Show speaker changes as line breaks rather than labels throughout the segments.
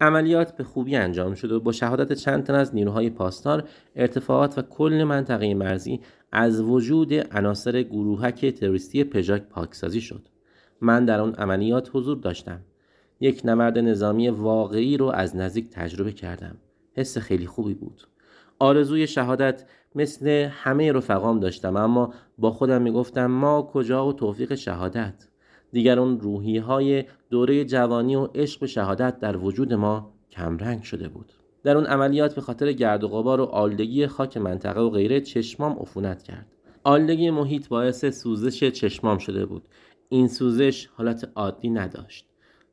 عملیات به خوبی انجام شد و با شهادت چند تن از نیروهای پاسدار ارتفاعات و کل منطقه مرزی از وجود عناصر گروهک تروریستی پژاک پاکسازی شد من در آن عملیات حضور داشتم یک نمرد نظامی واقعی رو از نزدیک تجربه کردم حس خیلی خوبی بود آرزوی شهادت مثل همه رفقام داشتم اما با خودم میگفتم ما کجا و توفیق شهادت دیگر اون روحی های دوره جوانی و عشق به شهادت در وجود ما کمرنگ شده بود در اون عملیات به خاطر گرد و غبار و آلدگی خاک منطقه و غیره چشمام عفونت کرد آلدگی محیط باعث سوزش چشمام شده بود این سوزش حالت عادی نداشت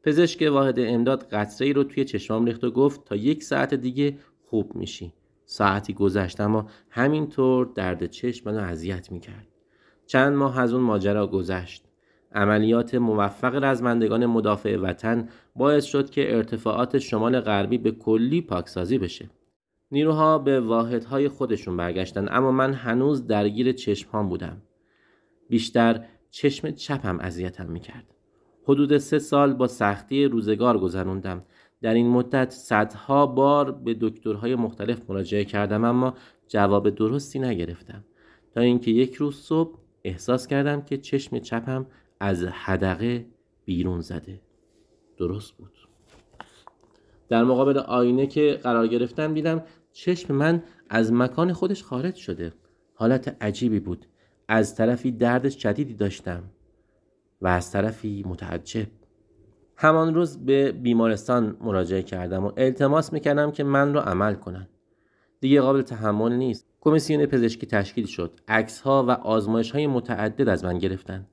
پزشک واحد امداد قطره ای رو توی چشمام ریخت و گفت تا یک ساعت دیگه خوب میشی ساعتی گذشت اما همینطور درد چشم منو اذیت میکرد چند ماه از اون ماجرا گذشت عملیات موفق رزمندگان مدافع وطن باعث شد که ارتفاعات شمال غربی به کلی پاکسازی بشه. نیروها به واحدهای خودشون برگشتن اما من هنوز درگیر هم بودم. بیشتر چشم چپم اذیتم میکرد. حدود سه سال با سختی روزگار گذروندم. در این مدت صدها بار به دکترهای مختلف مراجعه کردم اما جواب درستی نگرفتم تا اینکه یک روز صبح احساس کردم که چشم چپم از حدقه بیرون زده درست بود در مقابل آینه که قرار گرفتم دیدم چشم من از مکان خودش خارج شده حالت عجیبی بود از طرفی درد شدیدی داشتم و از طرفی متعجب همان روز به بیمارستان مراجعه کردم و التماس میکردم که من رو عمل کنن دیگه قابل تحمل نیست کمیسیون پزشکی تشکیل شد عکس ها و آزمایش های متعدد از من گرفتن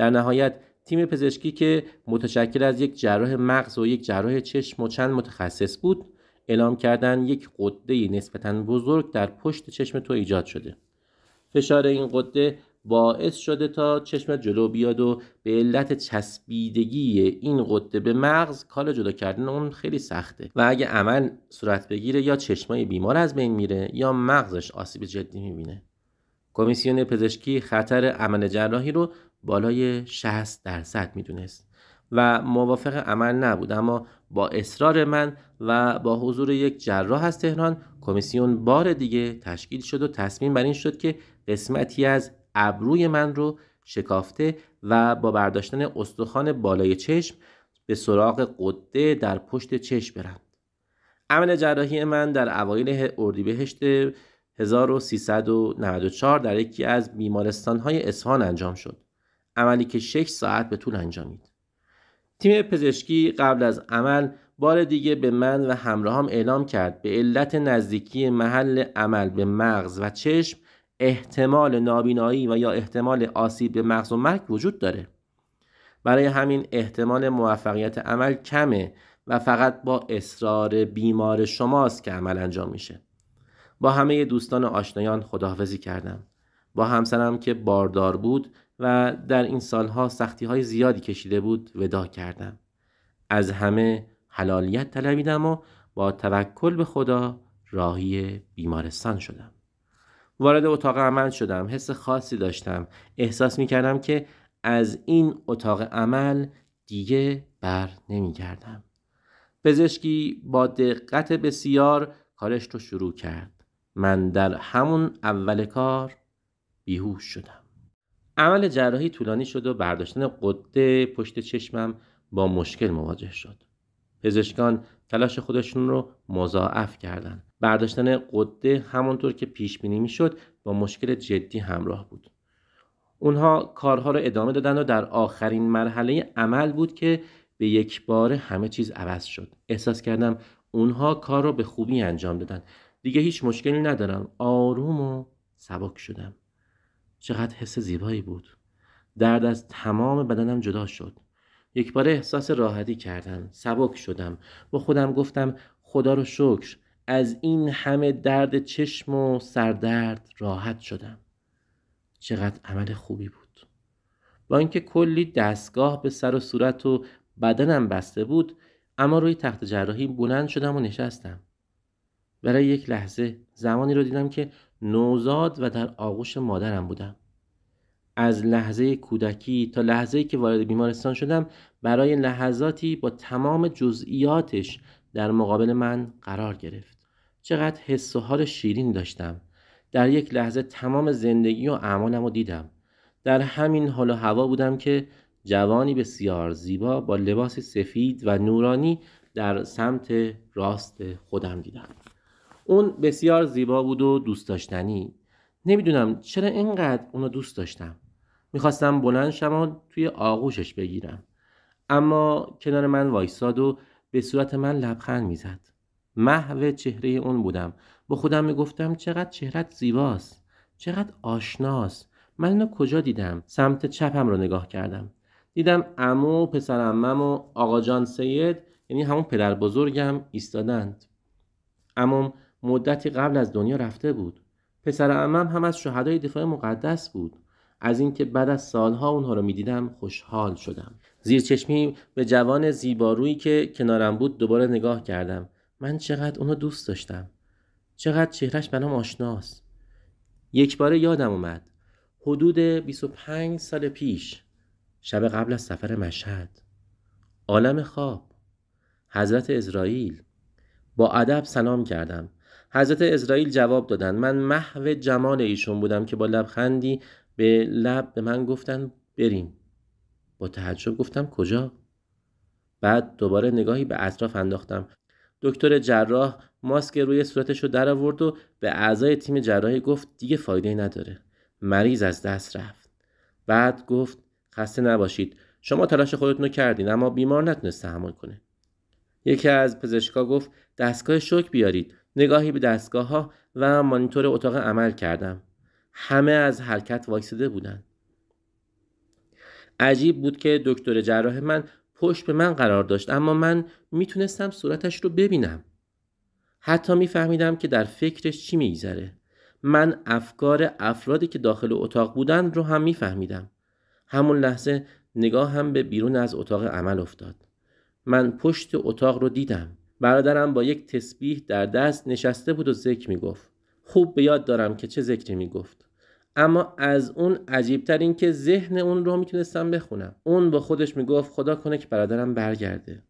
در نهایت تیم پزشکی که متشکل از یک جراح مغز و یک جراح چشم و چند متخصص بود اعلام کردن یک قده نسبتا بزرگ در پشت چشم تو ایجاد شده فشار این قده باعث شده تا چشم جلو بیاد و به علت چسبیدگی این قده به مغز کال جدا کردن اون خیلی سخته و اگه عمل صورت بگیره یا چشمای بیمار از بین میره یا مغزش آسیب جدی میبینه کمیسیون پزشکی خطر عمل جراحی رو بالای 60 درصد میدونست و موافق عمل نبود اما با اصرار من و با حضور یک جراح از تهران کمیسیون بار دیگه تشکیل شد و تصمیم بر این شد که قسمتی از ابروی من رو شکافته و با برداشتن استخوان بالای چشم به سراغ قده در پشت چشم برند عمل جراحی من در اوایل اردیبهشت 1394 در یکی از های اصفهان انجام شد عملی که 6 ساعت به طول انجامید تیم پزشکی قبل از عمل بار دیگه به من و همراهام اعلام کرد به علت نزدیکی محل عمل به مغز و چشم احتمال نابینایی و یا احتمال آسیب به مغز و مرگ وجود داره برای همین احتمال موفقیت عمل کمه و فقط با اصرار بیمار شماست که عمل انجام میشه با همه دوستان آشنایان خداحافظی کردم با همسرم که باردار بود و در این سالها سختی های زیادی کشیده بود ودا کردم از همه حلالیت طلبیدم و با توکل به خدا راهی بیمارستان شدم وارد اتاق عمل شدم حس خاصی داشتم احساس می کردم که از این اتاق عمل دیگه بر نمی کردم پزشکی با دقت بسیار کارش رو شروع کرد من در همون اول کار بیهوش شدم عمل جراحی طولانی شد و برداشتن قده پشت چشمم با مشکل مواجه شد پزشکان تلاش خودشون رو مضاعف کردند برداشتن قده همانطور که پیش بینی میشد با مشکل جدی همراه بود اونها کارها رو ادامه دادن و در آخرین مرحله عمل بود که به یک بار همه چیز عوض شد احساس کردم اونها کار رو به خوبی انجام دادن دیگه هیچ مشکلی ندارم آروم و سبک شدم چقدر حس زیبایی بود درد از تمام بدنم جدا شد یک بار احساس راحتی کردم سبک شدم با خودم گفتم خدا رو شکر از این همه درد چشم و سردرد راحت شدم چقدر عمل خوبی بود با اینکه کلی دستگاه به سر و صورت و بدنم بسته بود اما روی تخت جراحی بلند شدم و نشستم برای یک لحظه زمانی رو دیدم که نوزاد و در آغوش مادرم بودم از لحظه کودکی تا لحظه که وارد بیمارستان شدم برای لحظاتی با تمام جزئیاتش در مقابل من قرار گرفت چقدر حس و حال شیرین داشتم در یک لحظه تمام زندگی و اعمالم رو دیدم در همین حال و هوا بودم که جوانی بسیار زیبا با لباس سفید و نورانی در سمت راست خودم دیدم اون بسیار زیبا بود و دوست داشتنی نمیدونم چرا اینقدر اونو دوست داشتم میخواستم بلند شما و توی آغوشش بگیرم اما کنار من وایساد و به صورت من لبخند میزد محو چهره اون بودم با خودم میگفتم چقدر چهرت زیباست چقدر آشناست من اینو کجا دیدم سمت چپم رو نگاه کردم دیدم امو و پسر امم و آقا جان سید یعنی همون پدر بزرگم ایستادند امو مدتی قبل از دنیا رفته بود پسر امم هم از شهدای دفاع مقدس بود از اینکه بعد از سالها اونها رو میدیدم خوشحال شدم زیر چشمی به جوان زیبارویی که کنارم بود دوباره نگاه کردم من چقدر اونو دوست داشتم چقدر چهرش برام آشناست یک بار یادم اومد حدود 25 سال پیش شب قبل از سفر مشهد عالم خواب حضرت اسرائیل با ادب سلام کردم حضرت اسرائیل جواب دادند من محو جمال ایشون بودم که با لبخندی به لب به من گفتن بریم با تعجب گفتم کجا بعد دوباره نگاهی به اطراف انداختم دکتر جراح ماسک روی صورتش رو آورد و به اعضای تیم جراحی گفت دیگه فایده نداره مریض از دست رفت بعد گفت خسته نباشید شما تلاش خودتون رو کردین اما بیمار نتونست تحمل کنه یکی از پزشکا گفت دستگاه شوک بیارید نگاهی به دستگاه ها و مانیتور اتاق عمل کردم همه از حرکت واکسده بودند عجیب بود که دکتر جراح من پشت به من قرار داشت اما من میتونستم صورتش رو ببینم حتی میفهمیدم که در فکرش چی میگذره من افکار افرادی که داخل اتاق بودند رو هم میفهمیدم همون لحظه نگاه هم به بیرون از اتاق عمل افتاد من پشت اتاق رو دیدم برادرم با یک تسبیح در دست نشسته بود و ذکر میگفت خوب به یاد دارم که چه ذکری میگفت اما از اون عجیبتر این که ذهن اون رو میتونستم بخونم اون با خودش میگفت خدا کنه که برادرم برگرده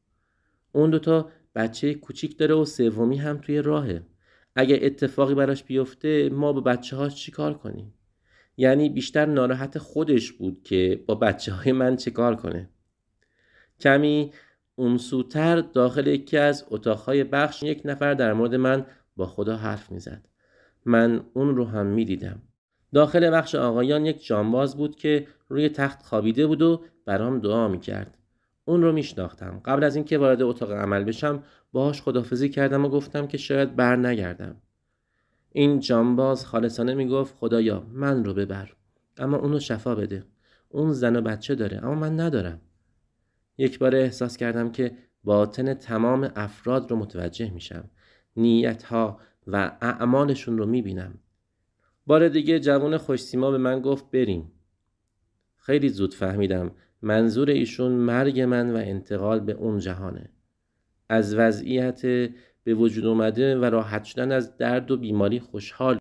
اون دوتا بچه کوچیک داره و سومی هم توی راهه اگر اتفاقی براش بیفته ما با بچه ها چی کار کنیم یعنی بیشتر ناراحت خودش بود که با بچه های من چه کار کنه کمی اون سوتر داخل یکی از اتاقهای بخش یک نفر در مورد من با خدا حرف میزد من اون رو هم میدیدم داخل بخش آقایان یک جانباز بود که روی تخت خوابیده بود و برام دعا میکرد اون رو میشناختم قبل از اینکه وارد اتاق عمل بشم باهاش خدافزی کردم و گفتم که شاید بر نگردم این جانباز خالصانه میگفت خدایا من رو ببر اما اونو شفا بده اون زن و بچه داره اما من ندارم یک بار احساس کردم که باطن تمام افراد رو متوجه میشم نیت ها و اعمالشون رو میبینم بار دیگه جوان خوشسیما به من گفت بریم خیلی زود فهمیدم منظور ایشون مرگ من و انتقال به اون جهانه از وضعیت به وجود اومده و راحت شدن از درد و بیماری خوشحال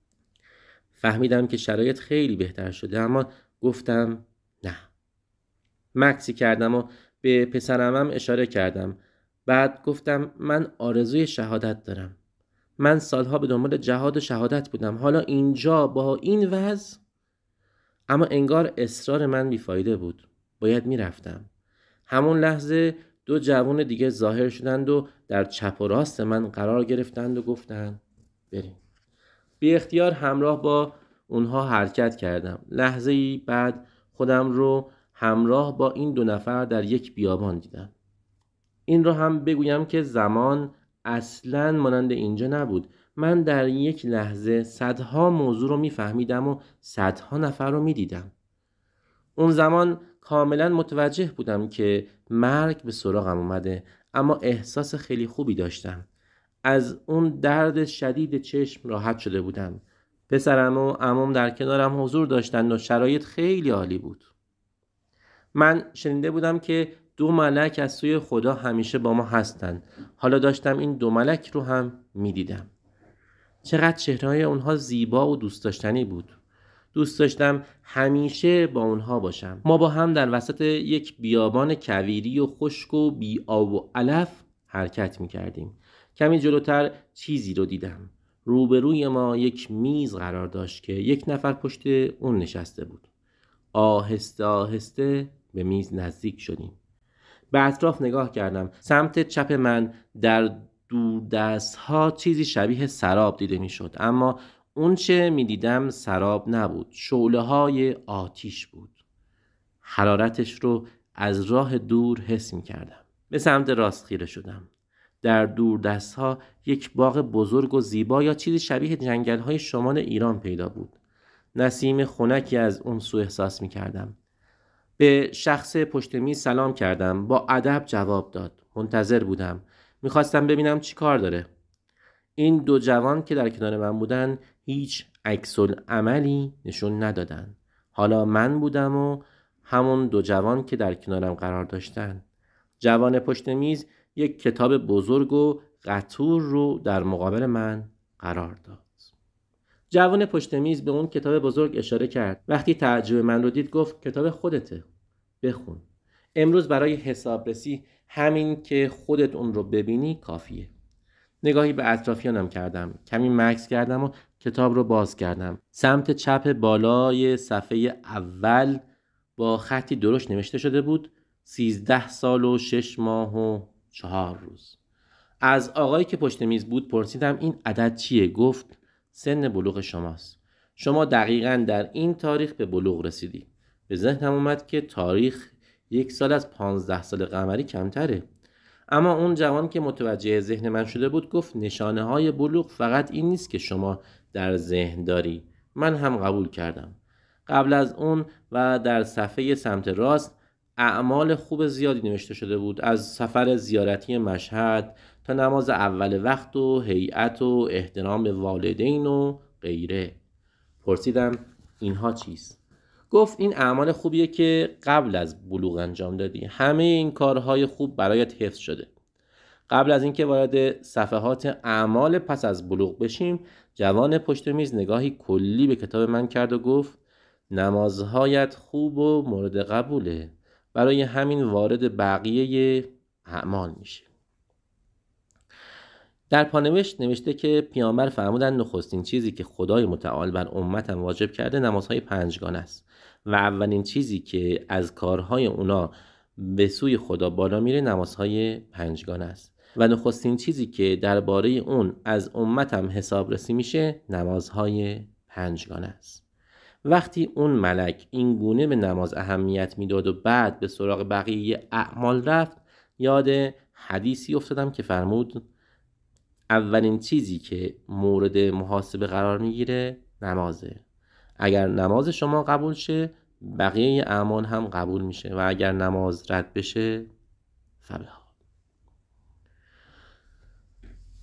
فهمیدم که شرایط خیلی بهتر شده اما گفتم نه مکسی کردم و به پسرمم اشاره کردم بعد گفتم من آرزوی شهادت دارم من سالها به دنبال جهاد و شهادت بودم حالا اینجا با این وضع اما انگار اصرار من بیفایده بود باید میرفتم همون لحظه دو جوان دیگه ظاهر شدند و در چپ و راست من قرار گرفتند و گفتند بریم بی اختیار همراه با اونها حرکت کردم لحظه ای بعد خودم رو همراه با این دو نفر در یک بیابان دیدم این را هم بگویم که زمان اصلا مانند اینجا نبود من در یک لحظه صدها موضوع رو میفهمیدم و صدها نفر رو میدیدم اون زمان کاملا متوجه بودم که مرگ به سراغم اومده اما احساس خیلی خوبی داشتم از اون درد شدید چشم راحت شده بودم پسرم و عموم در کنارم حضور داشتند و شرایط خیلی عالی بود من شنیده بودم که دو ملک از سوی خدا همیشه با ما هستند حالا داشتم این دو ملک رو هم میدیدم چقدر چهره اونها زیبا و دوست داشتنی بود دوست داشتم همیشه با اونها باشم ما با هم در وسط یک بیابان کویری و خشک و بی و علف حرکت می کردیم کمی جلوتر چیزی رو دیدم روبروی ما یک میز قرار داشت که یک نفر پشت اون نشسته بود آهسته آهسته به میز نزدیک شدیم به اطراف نگاه کردم سمت چپ من در دور دست ها چیزی شبیه سراب دیده شد اما اون چه می دیدم سراب نبود شعله های آتیش بود حرارتش رو از راه دور حس می کردم به سمت راست خیره شدم در دور ها یک باغ بزرگ و زیبا یا چیزی شبیه جنگل های شمال ایران پیدا بود نسیم خنکی از اون سو احساس می کردم به شخص پشت میز سلام کردم با ادب جواب داد منتظر بودم میخواستم ببینم چی کار داره این دو جوان که در کنار من بودن هیچ عکس عملی نشون ندادن حالا من بودم و همون دو جوان که در کنارم قرار داشتن جوان پشت میز یک کتاب بزرگ و قطور رو در مقابل من قرار داد جوان پشت میز به اون کتاب بزرگ اشاره کرد وقتی تعجب من رو دید گفت کتاب خودته بخون امروز برای حسابرسی همین که خودت اون رو ببینی کافیه نگاهی به اطرافیانم کردم کمی مکس کردم و کتاب رو باز کردم سمت چپ بالای صفحه اول با خطی درشت نوشته شده بود سیزده سال و شش ماه و چهار روز از آقایی که پشت میز بود پرسیدم این عدد چیه گفت سن بلوغ شماست شما دقیقا در این تاریخ به بلوغ رسیدی به ذهنم اومد که تاریخ یک سال از پانزده سال قمری کمتره اما اون جوان که متوجه ذهن من شده بود گفت نشانه های بلوغ فقط این نیست که شما در ذهن داری من هم قبول کردم قبل از اون و در صفحه سمت راست اعمال خوب زیادی نوشته شده بود از سفر زیارتی مشهد نماز اول وقت و هیئت و احترام به والدین و غیره پرسیدم اینها چیست گفت این اعمال خوبیه که قبل از بلوغ انجام دادی همه این کارهای خوب برایت حفظ شده قبل از اینکه وارد صفحات اعمال پس از بلوغ بشیم جوان پشت میز نگاهی کلی به کتاب من کرد و گفت نمازهایت خوب و مورد قبوله برای همین وارد بقیه اعمال میشه در پانوشت نوشته که پیامبر فرمودند نخستین چیزی که خدای متعال بر امتم واجب کرده نمازهای پنجگان است و اولین چیزی که از کارهای اونا به سوی خدا بالا میره نمازهای پنجگان است و نخستین چیزی که درباره اون از امتم حسابرسی میشه نمازهای پنجگان است وقتی اون ملک این گونه به نماز اهمیت میداد و بعد به سراغ بقیه اعمال رفت یاد حدیثی افتادم که فرمود اولین چیزی که مورد محاسبه قرار میگیره نمازه اگر نماز شما قبول شه بقیه اعمال هم قبول میشه و اگر نماز رد بشه فبها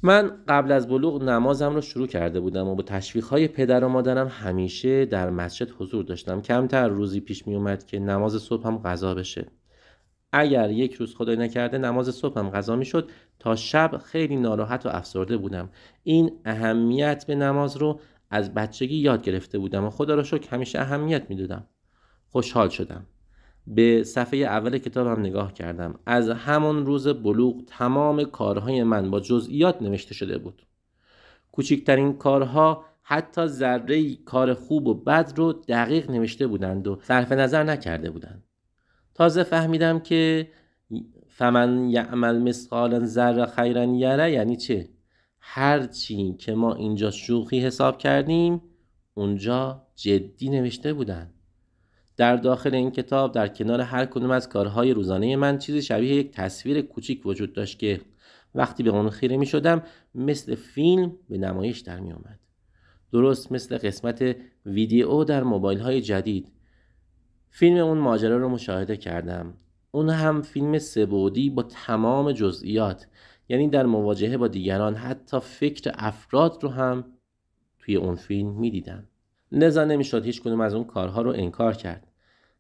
من قبل از بلوغ نمازم رو شروع کرده بودم و با تشویق های پدر و مادرم همیشه در مسجد حضور داشتم کمتر روزی پیش می اومد که نماز صبح هم غذا بشه اگر یک روز خدای نکرده نماز صبحم غذا میشد تا شب خیلی ناراحت و افسرده بودم این اهمیت به نماز رو از بچگی یاد گرفته بودم و خدا را شکر همیشه اهمیت میدادم خوشحال شدم به صفحه اول کتابم نگاه کردم از همان روز بلوغ تمام کارهای من با جزئیات نوشته شده بود کوچکترین کارها حتی ذره کار خوب و بد رو دقیق نوشته بودند و صرف نظر نکرده بودند تازه فهمیدم که فمن یعمل مثقال ذره خیرا یره یعنی چه هرچی که ما اینجا شوخی حساب کردیم اونجا جدی نوشته بودن در داخل این کتاب در کنار هر کدوم از کارهای روزانه من چیزی شبیه یک تصویر کوچیک وجود داشت که وقتی به اون خیره می شدم مثل فیلم به نمایش در می آمد. درست مثل قسمت ویدیو در موبایل های جدید فیلم اون ماجرا رو مشاهده کردم اون هم فیلم سبودی با تمام جزئیات یعنی در مواجهه با دیگران حتی فکر افراد رو هم توی اون فیلم میدیدم لذا نمیشد هیچ کدوم از اون کارها رو انکار کرد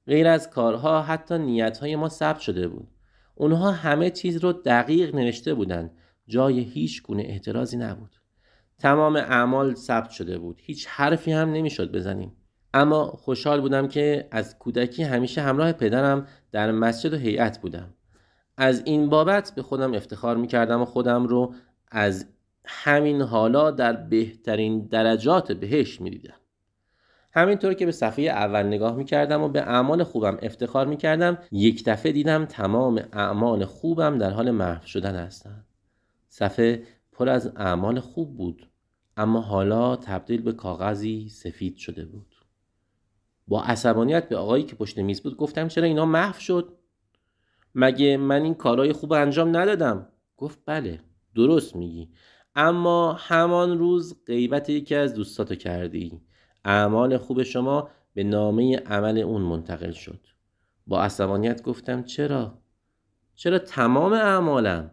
غیر از کارها حتی نیتهای ما ثبت شده بود اونها همه چیز رو دقیق نوشته بودند جای هیچ گونه اعتراضی نبود تمام اعمال ثبت شده بود هیچ حرفی هم نمیشد بزنیم اما خوشحال بودم که از کودکی همیشه همراه پدرم در مسجد و هیئت بودم از این بابت به خودم افتخار می کردم و خودم رو از همین حالا در بهترین درجات بهش می دیدم. همینطور که به صفحه اول نگاه می کردم و به اعمال خوبم افتخار می کردم یک دفعه دیدم تمام اعمال خوبم در حال محو شدن هستند. صفحه پر از اعمال خوب بود اما حالا تبدیل به کاغذی سفید شده بود. با عصبانیت به آقایی که پشت میز بود گفتم چرا اینا محو شد مگه من این کارای خوب انجام ندادم گفت بله درست میگی اما همان روز غیبت یکی از دوستاتو کردی اعمال خوب شما به نامه عمل اون منتقل شد با عصبانیت گفتم چرا چرا تمام اعمالم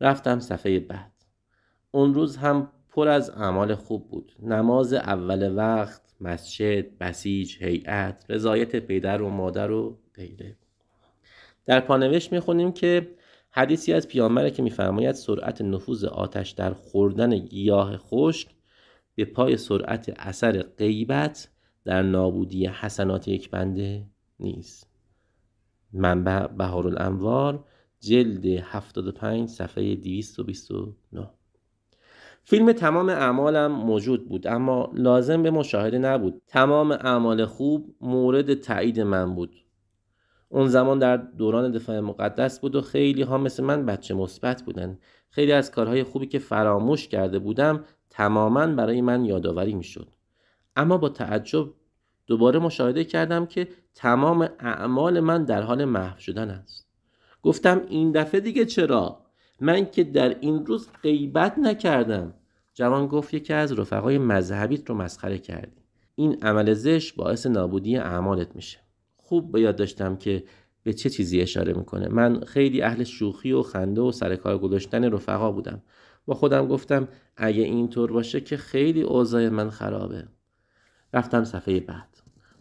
رفتم صفحه بعد اون روز هم پر از اعمال خوب بود نماز اول وقت مسجد بسیج هیئت رضایت پدر و مادر و غیره در پانوشت میخونیم که حدیثی از پیامبر که میفرماید سرعت نفوذ آتش در خوردن گیاه خشک به پای سرعت اثر غیبت در نابودی حسنات یک بنده نیست منبع بهارالانوار جلد 75 صفحه 229 فیلم تمام اعمالم موجود بود اما لازم به مشاهده نبود تمام اعمال خوب مورد تایید من بود اون زمان در دوران دفاع مقدس بود و خیلی ها مثل من بچه مثبت بودن خیلی از کارهای خوبی که فراموش کرده بودم تماما برای من یادآوری میشد اما با تعجب دوباره مشاهده کردم که تمام اعمال من در حال محو شدن است گفتم این دفعه دیگه چرا من که در این روز غیبت نکردم جوان گفت یکی از رفقای مذهبیت رو مسخره کردی این عمل زشت باعث نابودی اعمالت میشه خوب به یاد داشتم که به چه چیزی اشاره میکنه من خیلی اهل شوخی و خنده و سرکار گذاشتن رفقا بودم با خودم گفتم اگه اینطور باشه که خیلی اوضاع من خرابه رفتم صفحه بعد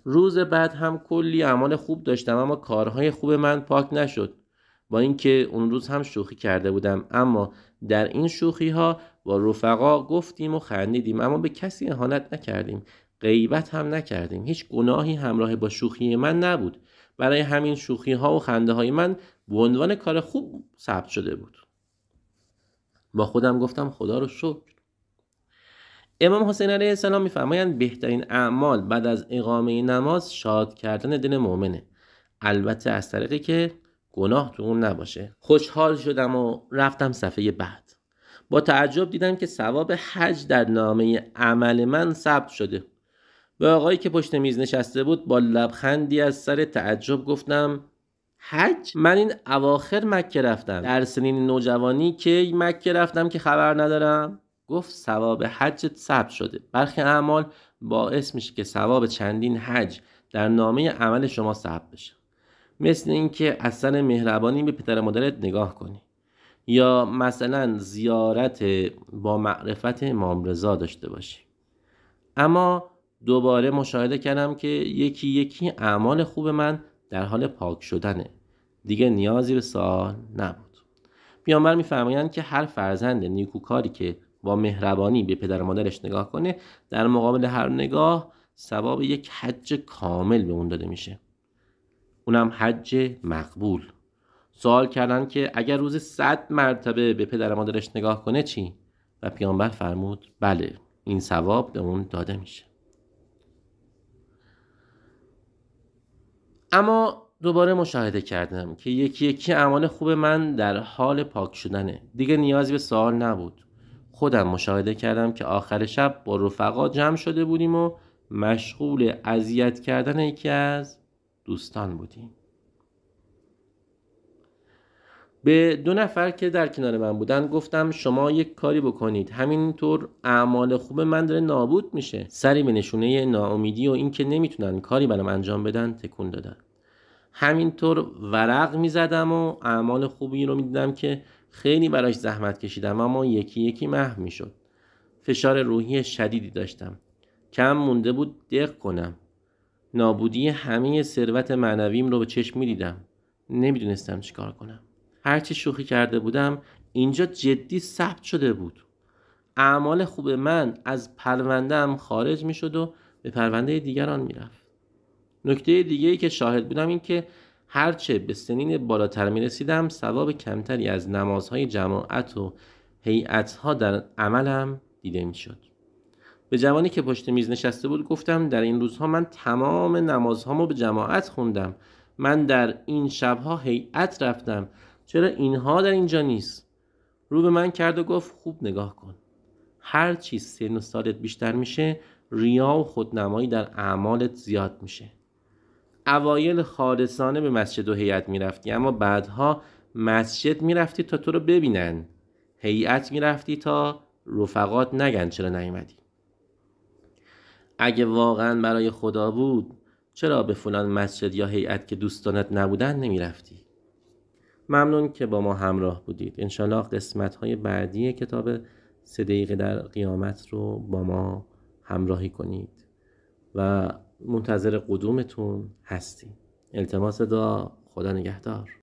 روز بعد هم کلی اعمال خوب داشتم اما کارهای خوب من پاک نشد با اینکه اون روز هم شوخی کرده بودم اما در این شوخی ها با رفقا گفتیم و خندیدیم اما به کسی اهانت نکردیم غیبت هم نکردیم هیچ گناهی همراه با شوخی من نبود برای همین شوخی ها و خنده های من به عنوان کار خوب ثبت شده بود با خودم گفتم خدا رو شکر امام حسین علیه السلام میفرمایند بهترین اعمال بعد از اقامه نماز شاد کردن دل مؤمنه البته از طریقی که گناه تو اون نباشه خوشحال شدم و رفتم صفحه بعد با تعجب دیدم که ثواب حج در نامه عمل من ثبت شده به آقایی که پشت میز نشسته بود با لبخندی از سر تعجب گفتم حج من این اواخر مکه رفتم در سنین نوجوانی که مکه رفتم که خبر ندارم گفت ثواب حجت ثبت شده برخی اعمال باعث میشه که ثواب چندین حج در نامه عمل شما ثبت بشه مثل اینکه اصلا مهربانی به پدر مادرت نگاه کنی یا مثلا زیارت با معرفت امام رضا داشته باشی اما دوباره مشاهده کردم که یکی یکی اعمال خوب من در حال پاک شدنه دیگه نیازی به سوال نبود پیامبر میفرمایند که هر فرزند نیکوکاری که با مهربانی به پدر مادرش نگاه کنه در مقابل هر نگاه ثواب یک حج کامل به اون داده میشه اونم حج مقبول سوال کردن که اگر روز صد مرتبه به پدر مادرش نگاه کنه چی؟ و پیامبر فرمود بله این ثواب به اون داده میشه اما دوباره مشاهده کردم که یکی یکی اعمال خوب من در حال پاک شدنه دیگه نیازی به سوال نبود خودم مشاهده کردم که آخر شب با رفقا جمع شده بودیم و مشغول اذیت کردن یکی از دوستان بودیم به دو نفر که در کنار من بودن گفتم شما یک کاری بکنید همینطور اعمال خوب من داره نابود میشه سری به نشونه ناامیدی و اینکه نمیتونن کاری برام انجام بدن تکون دادن همینطور ورق میزدم و اعمال خوبی رو میدیدم که خیلی براش زحمت کشیدم اما یکی یکی محو میشد فشار روحی شدیدی داشتم کم مونده بود دق کنم نابودی همه ثروت معنویم رو به چشم میدیدم نمیدونستم چیکار کنم هرچی شوخی کرده بودم اینجا جدی ثبت شده بود اعمال خوب من از پروندهام خارج می شد و به پرونده دیگران میرفت نکته دیگه ای که شاهد بودم این که هرچه به سنین بالاتر می رسیدم ثواب کمتری از نمازهای جماعت و هیئتها در عملم دیده می شد. به جوانی که پشت میز نشسته بود گفتم در این روزها من تمام نمازهامو به جماعت خوندم من در این شبها هیئت رفتم چرا اینها در اینجا نیست رو به من کرد و گفت خوب نگاه کن هر چیز سن و سالت بیشتر میشه ریا و خودنمایی در اعمالت زیاد میشه اوایل خالصانه به مسجد و هیئت میرفتی اما بعدها مسجد میرفتی تا تو رو ببینن هیئت میرفتی تا رفقات نگن چرا نیومدی اگه واقعا برای خدا بود چرا به فلان مسجد یا هیئت که دوستانت نبودن نمیرفتی؟ ممنون که با ما همراه بودید انشالله قسمت های بعدی کتاب سه دقیقه در قیامت رو با ما همراهی کنید و منتظر قدومتون هستیم التماس دا خدا نگهدار